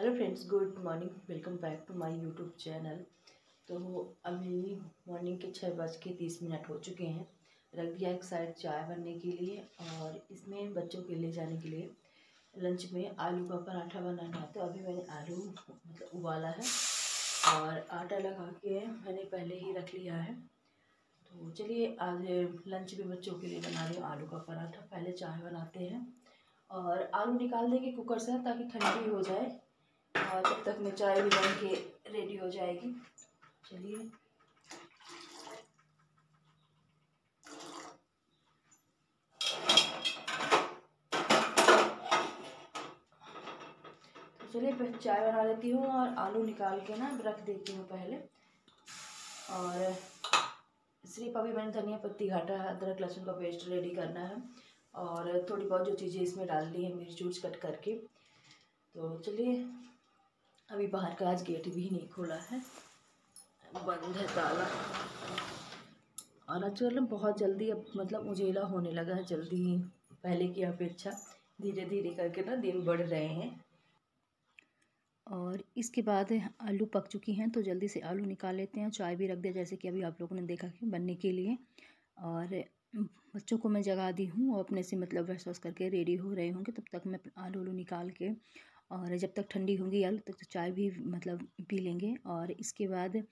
hello friends good morning welcome back to my YouTube channel तो अभी morning के छः बज के तीस मिनट हो चुके हैं रख दिया एक साइड चाय बनने के लिए और इसमें बच्चों के ले जाने के लिए लंच में आलू का पराठा बनाना है तो अभी मैंने आलू मतलब उबाला है और आटा लगा के मैंने पहले ही रख लिया है तो चलिए आज लंच में बच्चों के लिए बना रही हूँ आलू का पराठा पहले चाय बनाते हैं और आलू निकाल देंगे कुकर से ताकि ठंडी हो जाए और तब तक में चाय भी बन के रेडी हो जाएगी चलिए तो चलिए चाय बना लेती हूँ और आलू निकाल के ना रख देती हूँ पहले और सिर्फ अभी मैंने धनिया पत्ती घाटा अदरक लहसुन का पेस्ट रेडी करना है और थोड़ी बहुत जो चीज़ें इसमें डाल दी है मिर्च उर्च कट करके तो चलिए अभी बाहर का आज गेट भी नहीं खोला है बंद है ताला और आज मतलब बहुत जल्दी अब मतलब उजेला होने लगा है जल्दी ही पहले की अपेक्षा धीरे धीरे करके ना दिन बढ़ रहे हैं और इसके बाद आलू पक चुकी हैं तो जल्दी से आलू निकाल लेते हैं चाय भी रख दिया जैसे कि अभी आप लोगों ने देखा कि बनने के लिए और बच्चों को मैं जगा दी हूँ और अपने से मतलब वैसा करके रेडी हो रहे होंगे तब तक मैं आलू आलू निकाल के और जब तक ठंडी होंगी आलू तब तक चाय भी मतलब पी लेंगे और इसके बाद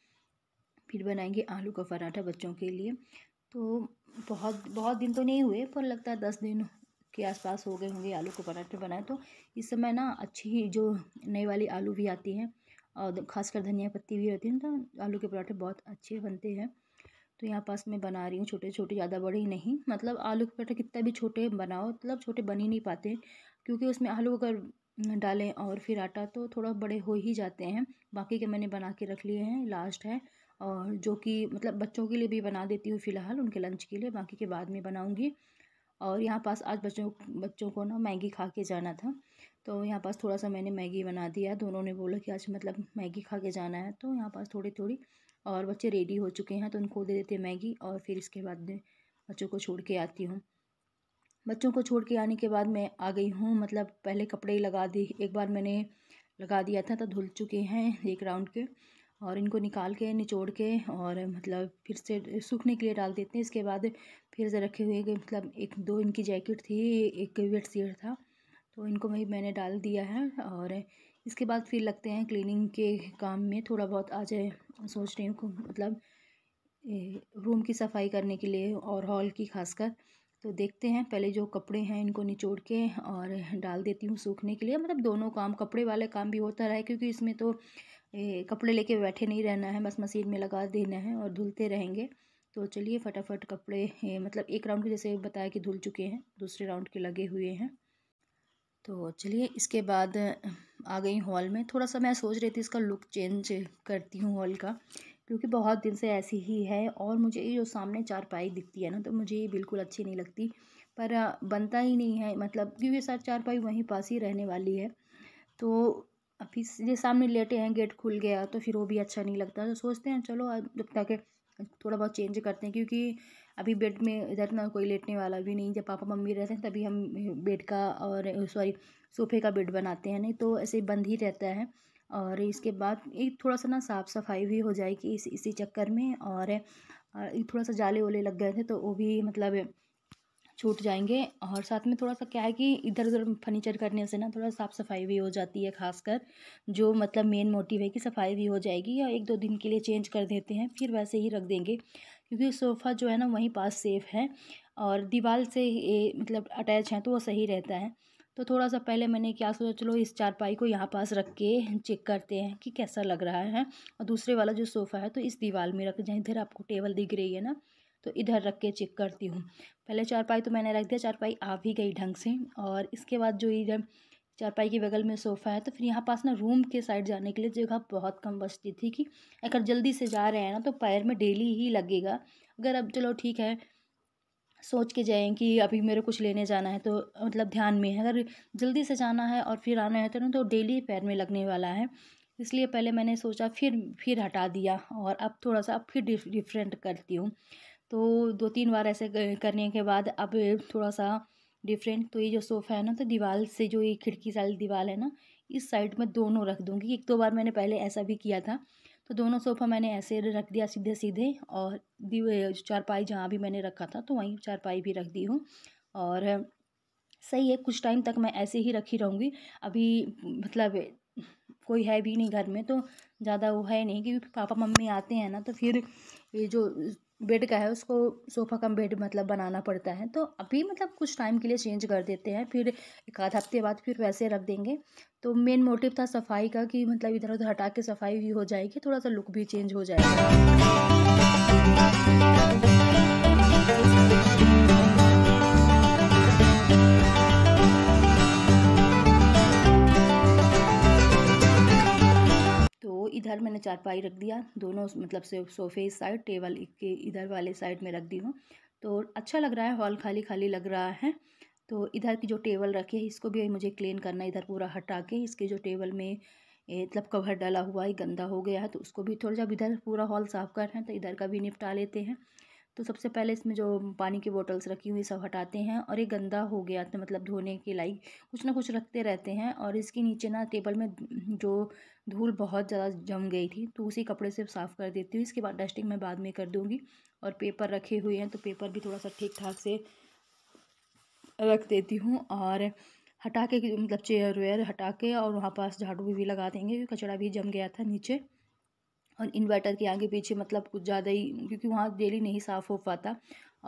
फिर बनाएंगे आलू का पराठा बच्चों के लिए तो बहुत बहुत दिन तो नहीं हुए पर लगता है दस दिन के आसपास हो गए होंगे आलू के पराठे बनाए तो इस समय ना अच्छी जो नई वाली आलू भी आती हैं और खासकर धनिया पत्ती भी रहती है तो आलू के पराठे बहुत अच्छे बनते हैं तो यहाँ पास मैं बना रही हूँ छोटे छोटे ज़्यादा बड़े ही नहीं मतलब आलू के पराठे कितना भी छोटे बनाओ मतलब छोटे बन ही नहीं पाते क्योंकि उसमें आलू अगर डालें और फिर आटा तो थोड़ा बड़े हो ही जाते हैं बाकी के मैंने बना के रख लिए हैं लास्ट है और जो कि मतलब बच्चों के लिए भी बना देती हूँ फ़िलहाल उनके लंच के लिए बाकी के बाद में बनाऊँगी और यहाँ पास आज बच्चों बच्चों को ना मैगी खा के जाना था तो यहाँ पास थोड़ा सा मैंने मैगी बना दिया दोनों ने बोला कि आज मतलब मैगी खा के जाना है तो यहाँ पास थोड़ी थोड़ी और बच्चे रेडी हो चुके हैं तो उनको दे देते मैगी और फिर इसके बाद बच्चों को छोड़ के आती हूँ बच्चों को छोड़ के आने के बाद मैं आ गई हूँ मतलब पहले कपड़े लगा दी एक बार मैंने लगा दिया था तो धुल चुके हैं एक राउंड के और इनको निकाल के निचोड़ के और मतलब फिर से सूखने के लिए डाल देते हैं इसके बाद फिर से रखे हुए मतलब एक दो इनकी जैकेट थी एक वेट सीट था तो इनको वही मैंने डाल दिया है और इसके बाद फिर लगते हैं क्लीनिंग के काम में थोड़ा बहुत आज सोच रही हूँ मतलब रूम की सफाई करने के लिए और हॉल की खासकर तो देखते हैं पहले जो कपड़े हैं इनको निचोड़ के और डाल देती हूँ सूखने के लिए मतलब दोनों काम कपड़े वाले काम भी होता रहे क्योंकि इसमें तो ए, कपड़े लेके बैठे नहीं रहना है बस मशीन में लगा देना है और धुलते रहेंगे तो चलिए फटाफट कपड़े ए, मतलब एक राउंड के जैसे बताया कि धुल चुके हैं दूसरे राउंड के लगे हुए हैं तो चलिए इसके बाद आ गई हॉल में थोड़ा सा मैं सोच रही थी इसका लुक चेंज करती हूँ हॉल का क्योंकि बहुत दिन से ऐसी ही है और मुझे ये जो सामने चारपाई दिखती है ना तो मुझे ये बिल्कुल अच्छी नहीं लगती पर बनता ही नहीं है मतलब क्योंकि सर चारपाई वहीं पास ही रहने वाली है तो अभी ये सामने लेटे हैं गेट खुल गया तो फिर वो भी अच्छा नहीं लगता तो सोचते हैं चलो जब तक थोड़ा बहुत चेंज करते हैं क्योंकि अभी बेड में इधर ना कोई लेटने वाला भी नहीं जब पापा मम्मी रहते हैं तभी हम बेड का और सॉरी सोफे का बेड बनाते हैं नहीं तो ऐसे बंद ही रहता है और इसके बाद एक थोड़ा सा ना साफ़ सफाई भी हो जाएगी इस इसी चक्कर में और थोड़ा सा जाले वाले लग गए थे तो वो भी मतलब छूट जाएंगे और साथ में थोड़ा सा क्या है कि इधर उधर फर्नीचर करने से ना थोड़ा साफ़ सफाई भी हो जाती है खासकर जो मतलब मेन मोटिव है कि सफाई भी हो जाएगी या एक दो दिन के लिए चेंज कर देते हैं फिर वैसे ही रख देंगे क्योंकि सोफ़ा जो है ना वहीं पास सेफ़ है और दीवार से ए, मतलब अटैच है तो वो सही रहता है तो थोड़ा सा पहले मैंने क्या सोचा चलो इस चारपाई को यहाँ पास रख के चेक करते हैं कि कैसा लग रहा है और दूसरे वाला जो सोफ़ा है तो इस दीवार में रख जहाँ इधर आपको टेबल दिख रही है ना तो इधर रख के चेक करती हूँ पहले चारपाई तो मैंने रख दिया चारपाई आ भी गई ढंग से और इसके बाद जो इधर चारपाई के बगल में सोफ़ा है तो फिर यहाँ पास ना रूम के साइड जाने के लिए जगह बहुत कम बचती थी कि अगर जल्दी से जा रहे हैं ना तो पैर में डेली ही लगेगा अगर अब चलो ठीक है सोच के जाएँ कि अभी मेरे कुछ लेने जाना है तो मतलब ध्यान में है अगर जल्दी से जाना है और फिर आना है तो ना तो डेली पैर में लगने वाला है इसलिए पहले मैंने सोचा फिर फिर हटा दिया और अब थोड़ा सा अब फिर डिफरेंट करती हूँ तो दो तीन बार ऐसे करने के बाद अब थोड़ा सा डिफरेंट तो ये जो सोफ़ा है ना तो दीवार से जो ये खिड़की साइड दीवार है ना इस साइड में दोनों रख दूँगी एक दो बार मैंने पहले ऐसा भी किया था तो दोनों सोफ़ा मैंने ऐसे रख दिया सीधे सीधे और दी चारपाई जहाँ भी मैंने रखा था तो वहीं चारपाई भी रख दी हूँ और सही है कुछ टाइम तक मैं ऐसे ही रखी रहूँगी अभी मतलब कोई है भी नहीं घर में तो ज़्यादा वो है नहीं क्योंकि पापा मम्मी आते हैं ना तो फिर ये जो बेड का है उसको सोफ़ा कम बेड मतलब बनाना पड़ता है तो अभी मतलब कुछ टाइम के लिए चेंज कर देते हैं फिर एक आध हफ्ते बाद फिर वैसे रख देंगे तो मेन मोटिव था सफाई का कि मतलब इधर उधर हटा के सफाई भी हो जाएगी थोड़ा सा लुक भी चेंज हो जाएगा इधर मैंने चारपाई रख दिया दोनों मतलब से सोफे इस साइड टेबल के इधर वाले साइड में रख दी हूँ तो अच्छा लग रहा है हॉल खाली खाली लग रहा है तो इधर की जो टेबल रखी है इसको भी मुझे क्लीन करना इधर पूरा हटा के इसके जो टेबल में मतलब कवर डाला हुआ है गंदा हो गया है तो उसको भी थोड़ा जब इधर पूरा हॉल साफ़ कर रहे हैं तो इधर का भी निपटा लेते हैं तो सबसे पहले इसमें जो पानी की बॉटल्स रखी हुई सब हटाते हैं और ये गंदा हो गया था मतलब धोने के लायक कुछ ना कुछ रखते रहते हैं और इसके नीचे ना टेबल में जो धूल बहुत ज़्यादा जम गई थी तो उसी कपड़े से साफ़ कर देती हूँ इसके बाद डस्टिंग मैं बाद में कर दूँगी और पेपर रखे हुए हैं तो पेपर भी थोड़ा सा ठीक ठाक से रख देती हूँ और हटा के मतलब चेयर वेयर हटा के और वहाँ पास झाड़ू भी लगा देंगे कचड़ा भी जम गया था नीचे और इन्वर्टर के आगे पीछे मतलब कुछ ज़्यादा ही क्योंकि वहाँ डेली नहीं साफ़ हो पाता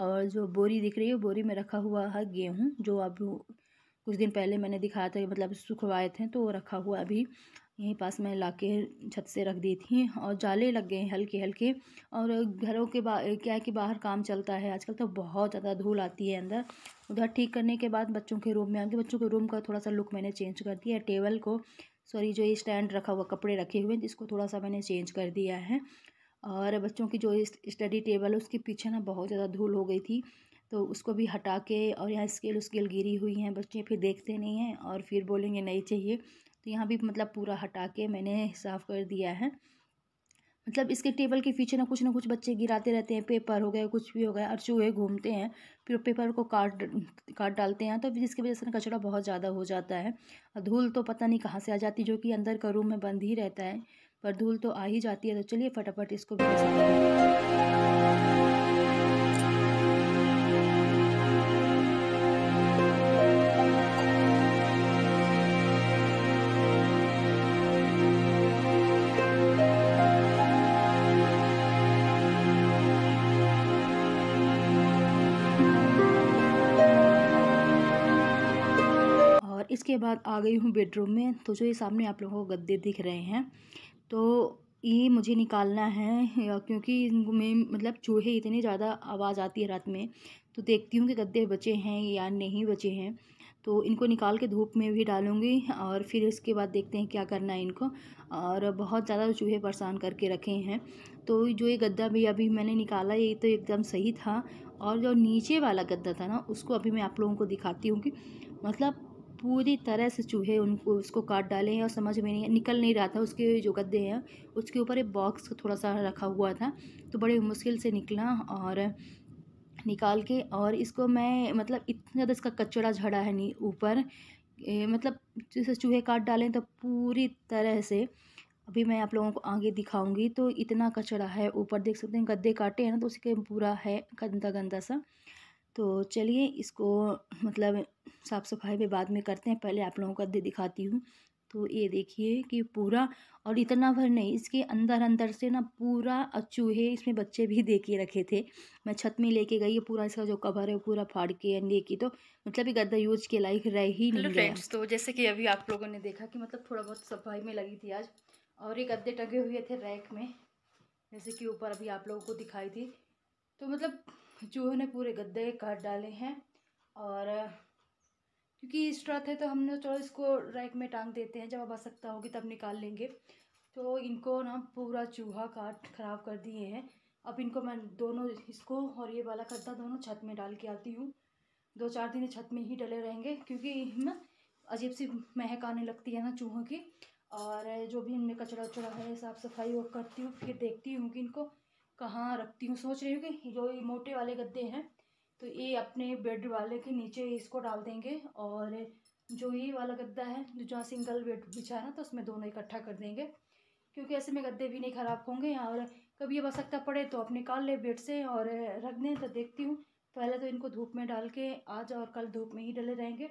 और जो बोरी दिख रही है बोरी में रखा हुआ है गेहूँ जो अब कुछ दिन पहले मैंने दिखाया था मतलब सुखवाए थे तो रखा हुआ अभी यहीं पास मैं ला के छत से रख दी थी और जाले लग गए हैं हल्के हल्के और घरों के बा क्या है कि बाहर काम चलता है आजकल तो बहुत ज़्यादा धूल आती है अंदर उधर ठीक करने के बाद बच्चों के रूम में गए बच्चों के रूम का थोड़ा सा लुक मैंने चेंज कर दिया टेबल को सॉरी जो ये स्टैंड रखा हुआ कपड़े रखे हुए हैं जिसको थोड़ा सा मैंने चेंज कर दिया है और बच्चों की जो स्टडी टेबल है उसके पीछे ना बहुत ज़्यादा धूल हो गई थी तो उसको भी हटा के और यहाँ स्केल उसकेल गिरी हुई हैं बच्चे फिर देखते नहीं हैं और फिर बोलेंगे नहीं चाहिए तो यहाँ भी मतलब पूरा हटा के मैंने साफ़ कर दिया है मतलब इसके टेबल के पीछे ना कुछ ना कुछ बच्चे गिराते रहते हैं पेपर हो गया कुछ भी हो गया और चूहे घूमते हैं फिर पेपर को काट काट डालते हैं तो जिसकी वजह से ना कचरा बहुत ज़्यादा हो जाता है और धूल तो पता नहीं कहाँ से आ जाती जो कि अंदर का रूम में बंद ही रहता है पर धूल तो आ ही जाती है तो चलिए फटाफट इसको भी इसके बाद आ गई हूँ बेडरूम में तो जो ये सामने आप लोगों को गद्दे दिख रहे हैं तो ये मुझे निकालना है क्योंकि इनमें मतलब चूहे इतनी ज़्यादा आवाज़ आती है रात में तो देखती हूँ कि गद्दे बचे हैं या नहीं बचे हैं तो इनको निकाल के धूप में भी डालूँगी और फिर इसके बाद देखते हैं क्या करना है इनको और बहुत ज़्यादा चूहे परेशान करके रखे हैं तो जो ये गद्दा भी अभी मैंने निकाला ये तो एकदम सही था और जो नीचे वाला गद्दा था ना उसको अभी मैं आप लोगों को दिखाती हूँ कि मतलब पूरी तरह से चूहे उनको उसको काट डाले हैं और समझ में नहीं निकल नहीं रहा था उसके जो गद्दे हैं उसके ऊपर एक बॉक्स थोड़ा सा रखा हुआ था तो बड़े मुश्किल से निकला और निकाल के और इसको मैं मतलब इतना ज़्यादा इसका कचड़ा झड़ा है नहीं ऊपर मतलब जैसे चूहे काट डालें तो पूरी तरह से अभी मैं आप लोगों को आगे दिखाऊंगी तो इतना कचड़ा है ऊपर देख सकते हैं गद्दे काटे हैं ना तो उसके पूरा है गंदा गंदा सा तो चलिए इसको मतलब साफ़ सफाई भी बाद में करते हैं पहले आप लोगों का दिखाती हूँ तो ये देखिए कि पूरा और इतना भर नहीं इसके अंदर अंदर से ना पूरा चूहे इसमें बच्चे भी दे के रखे थे मैं छत में लेके गई पूरा इसका जो कवर है पूरा फाड़ के की तो मतलब ये गद्दा यूज के लायक रह ही नहीं गया तो जैसे कि अभी आप लोगों ने देखा कि मतलब थोड़ा बहुत सफाई में लगी थी आज और ये गद्दे टंगे हुए थे रैक में जैसे कि ऊपर अभी आप लोगों को दिखाई थी तो मतलब चूहों ने पूरे गद्दे काट डाले हैं और क्योंकि स्ट्रत है तो हमने तो चलो इसको रैक में टांग देते हैं जब अब सकता होगी तब निकाल लेंगे तो इनको ना पूरा चूहा काट खराब कर दिए हैं अब इनको मैं दोनों इसको और ये वाला गद्दा दोनों छत में डाल के आती हूँ दो चार दिन छत में ही डले रहेंगे क्योंकि ना अजीब सी महक आने लगती है ना चूहों की और जो भी इनमें कचरा उचरा है साफ़ सफाई वो करती हूँ फिर देखती हूँ कि इनको कहाँ रखती हूँ सोच रही हूँ कि जो ये मोटे वाले गद्दे हैं तो ये अपने बेड वाले के नीचे इसको डाल देंगे और जो ये वाला गद्दा है जो जहाँ सिंगल बेड बिछा ना तो उसमें दोनों इकट्ठा कर देंगे क्योंकि ऐसे में गद्दे भी नहीं ख़राब होंगे और कभी ये आवश्यकता पड़े तो आप निकाल ले बेड से और रख दें तो देखती हूँ पहले तो इनको धूप में डाल के आज और कल धूप में ही डले रहेंगे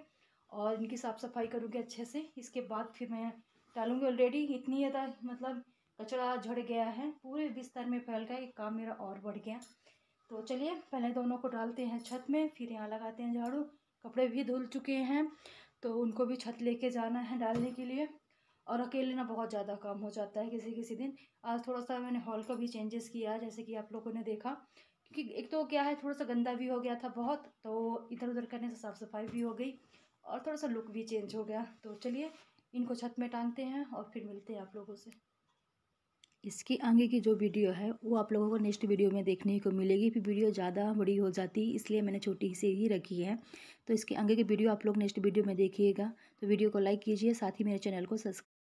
और इनकी साफ़ सफाई करूँगी अच्छे से इसके बाद फिर मैं डालूँगी ऑलरेडी इतनी ज़्यादा मतलब कचरा झड़ गया है पूरे बिस्तर में फैल गया एक काम मेरा और बढ़ गया तो चलिए पहले दोनों को डालते हैं छत में फिर यहाँ लगाते हैं झाड़ू कपड़े भी धुल चुके हैं तो उनको भी छत लेके जाना है डालने के लिए और अकेले ना बहुत ज़्यादा काम हो जाता है किसी किसी दिन आज थोड़ा सा मैंने हॉल का भी चेंजेस किया जैसे कि आप लोगों ने देखा क्योंकि एक तो क्या है थोड़ा सा गंदा भी हो गया था बहुत तो इधर उधर करने से साफ़ सफाई भी हो गई और थोड़ा सा लुक भी चेंज हो गया तो चलिए इनको छत में टांगते हैं और फिर मिलते हैं आप लोगों से इसके आगे की जो वीडियो है वो आप लोगों को नेक्स्ट वीडियो में देखने को मिलेगी फिर वीडियो ज़्यादा बड़ी हो जाती है इसलिए मैंने छोटी सी ही रखी है तो इसके आगे की वीडियो आप लोग नेक्स्ट वीडियो में देखिएगा तो वीडियो को लाइक कीजिए साथ ही मेरे चैनल को सब्सक्राइब